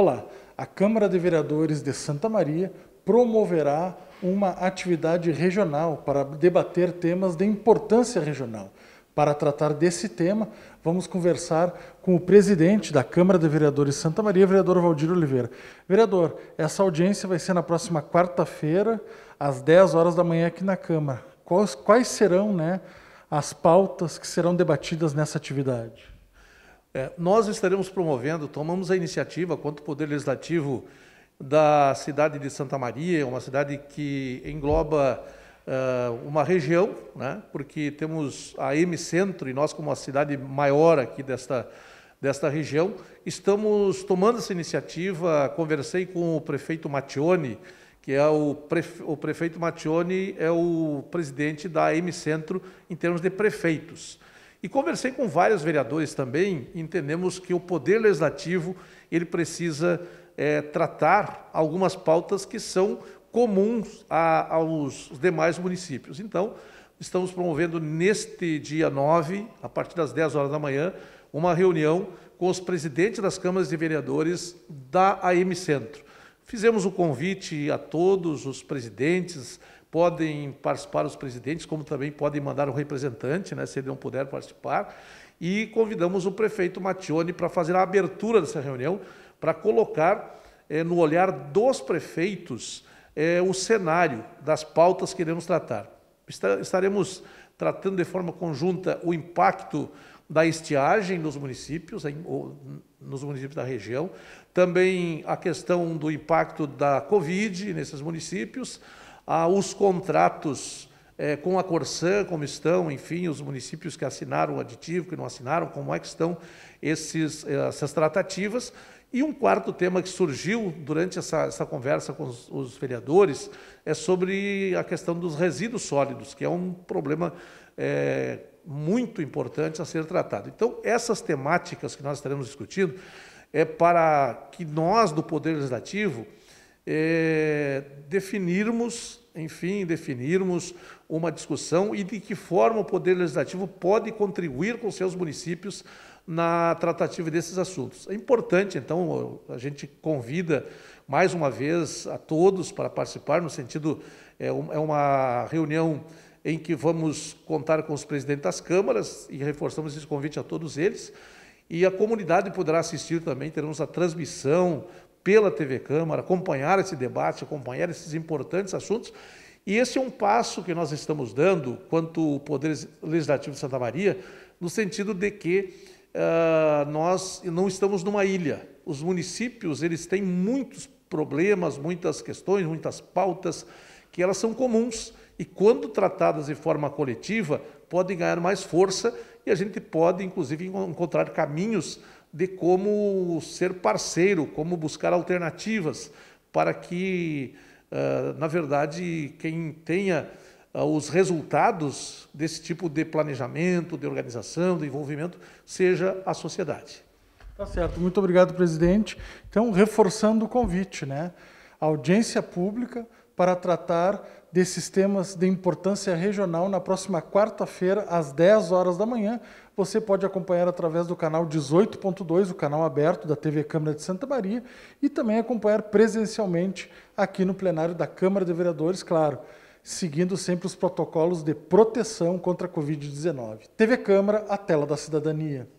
Olá, a Câmara de Vereadores de Santa Maria promoverá uma atividade regional para debater temas de importância regional. Para tratar desse tema, vamos conversar com o presidente da Câmara de Vereadores de Santa Maria, vereador Valdir Oliveira. Vereador, essa audiência vai ser na próxima quarta-feira, às 10 horas da manhã aqui na Câmara. Quais, quais serão né, as pautas que serão debatidas nessa atividade? É, nós estaremos promovendo, tomamos a iniciativa quanto ao Poder Legislativo da cidade de Santa Maria, uma cidade que engloba uh, uma região, né? porque temos a M Centro e nós, como a cidade maior aqui desta, desta região, estamos tomando essa iniciativa. Conversei com o prefeito Matione, que é o, prefe... o prefeito Matione é o presidente da M Centro em termos de prefeitos. E conversei com vários vereadores também, entendemos que o poder legislativo ele precisa é, tratar algumas pautas que são comuns a, aos demais municípios. Então, estamos promovendo neste dia 9, a partir das 10 horas da manhã, uma reunião com os presidentes das câmaras de vereadores da AM Centro. Fizemos o convite a todos os presidentes, podem participar os presidentes, como também podem mandar um representante, né, se ele não puder participar. E convidamos o prefeito Matione para fazer a abertura dessa reunião, para colocar é, no olhar dos prefeitos é, o cenário das pautas que iremos tratar. Estaremos tratando de forma conjunta o impacto da estiagem nos municípios, nos municípios da região, também a questão do impacto da Covid nesses municípios, ah, os contratos eh, com a Corsã, como estão, enfim, os municípios que assinaram o aditivo, que não assinaram, como é que estão esses, é, essas tratativas. E um quarto tema que surgiu durante essa, essa conversa com os, os vereadores é sobre a questão dos resíduos sólidos, que é um problema é, muito importante a ser tratado. Então, essas temáticas que nós estaremos discutindo é para que nós, do Poder Legislativo, é, definirmos, enfim, definirmos uma discussão e de que forma o Poder Legislativo pode contribuir com seus municípios na tratativa desses assuntos. É importante, então, a gente convida mais uma vez a todos para participar, no sentido, é, é uma reunião em que vamos contar com os presidentes das câmaras e reforçamos esse convite a todos eles. E a comunidade poderá assistir também, teremos a transmissão pela TV Câmara, acompanhar esse debate, acompanhar esses importantes assuntos. E esse é um passo que nós estamos dando quanto o Poder Legislativo de Santa Maria, no sentido de que uh, nós não estamos numa ilha. Os municípios eles têm muitos problemas, muitas questões, muitas pautas que elas são comuns e quando tratadas de forma coletiva podem ganhar mais força e a gente pode, inclusive, encontrar caminhos de como ser parceiro, como buscar alternativas para que, ah, na verdade, quem tenha ah, os resultados desse tipo de planejamento, de organização, de envolvimento, seja a sociedade. Tá certo. Muito obrigado, presidente. Então, reforçando o convite, né? A audiência pública para tratar de sistemas de importância regional na próxima quarta-feira, às 10 horas da manhã. Você pode acompanhar através do canal 18.2, o canal aberto da TV Câmara de Santa Maria, e também acompanhar presencialmente aqui no plenário da Câmara de Vereadores, claro, seguindo sempre os protocolos de proteção contra a Covid-19. TV Câmara, a tela da cidadania.